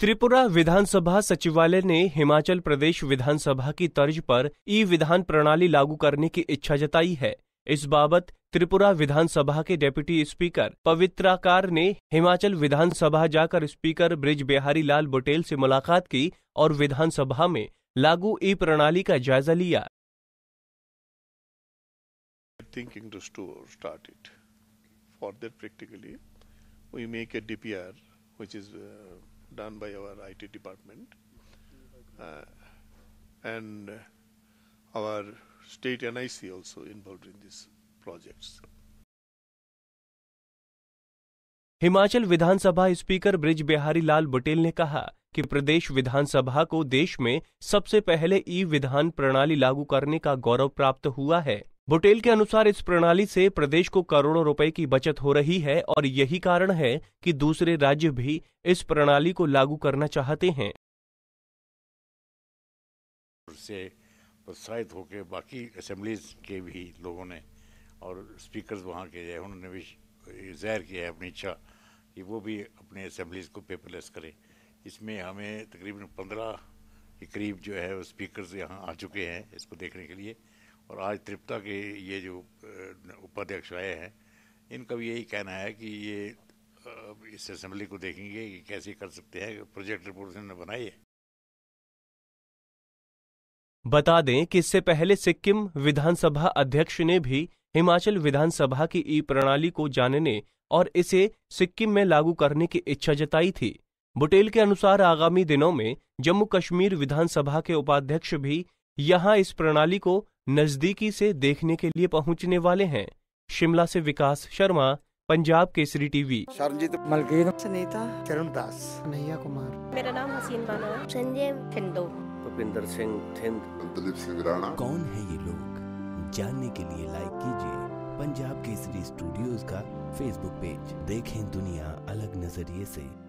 त्रिपुरा विधानसभा सचिवालय ने हिमाचल प्रदेश विधानसभा की तर्ज पर ई विधान प्रणाली लागू करने की इच्छा जताई है इस बाबत त्रिपुरा विधानसभा के डेप्यूटी स्पीकर पवित्राकार ने हिमाचल विधानसभा जाकर स्पीकर ब्रिज बिहारी लाल बुटेल से मुलाकात की और विधानसभा में लागू ई प्रणाली का जायजा लिया which is uh, done by our IT department. Uh, and our state NIC also involved in these projects. Himachal विधानसभा स्पीकर ब्रिज बिहारी लाल बटेल ने कहा कि प्रदेश विधानसभा को देश में सबसे पहले ई विधान प्रणाली लागू करने का गौरव प्राप्त हुआ है बुटेल के अनुसार इस प्रणाली से प्रदेश को करोड़ों रुपए की बचत हो रही है और यही कारण है कि दूसरे राज्य भी इस प्रणाली को लागू करना चाहते हैं से प्रोत्साहित होकर बाकी असेंबलीज के भी लोगों ने और स्पीकर्स वहाँ के उन्होंने भी जाहिर किया है अपनी इच्छा कि वो भी अपने असेंबलीज को पेपरलेस करें इसमें हमें तकरीबन पंद्रह के करीब जो है स्पीकर यहाँ आ चुके हैं इसको देखने के लिए और आज तृप्ता के ये जो उपाध्यक्ष आए हैं इनका भी यही कहना है कि ये इस असेंबली को देखेंगे कि कैसे कर सकते हैं प्रोजेक्ट रिपोर्ट इन्होंने बनाई है बता दें कि इससे पहले सिक्किम विधानसभा अध्यक्ष ने भी हिमाचल विधानसभा की ई प्रणाली को जानने और इसे सिक्किम में लागू करने की इच्छा जताई थी बुटेल के अनुसार आगामी दिनों में जम्मू कश्मीर विधानसभा के उपाध्यक्ष भी यहां इस प्रणाली को नजदीकी से देखने के लिए पहुंचने वाले हैं शिमला से विकास शर्मा पंजाब केसरी टीवी शरणजीत मलकीत सुनीता करुण दास नैया कुमार मेरा नाम हसीन बाना संजय थिंदो भूपिंदर सिंह थिंद दिलीप सिंह राणा कौन है ये लोग जानने के लिए लाइक कीजिए पंजाब केसरी स्टूडियोज का फेसबुक पेज देखें दुनिया अलग नजरिए से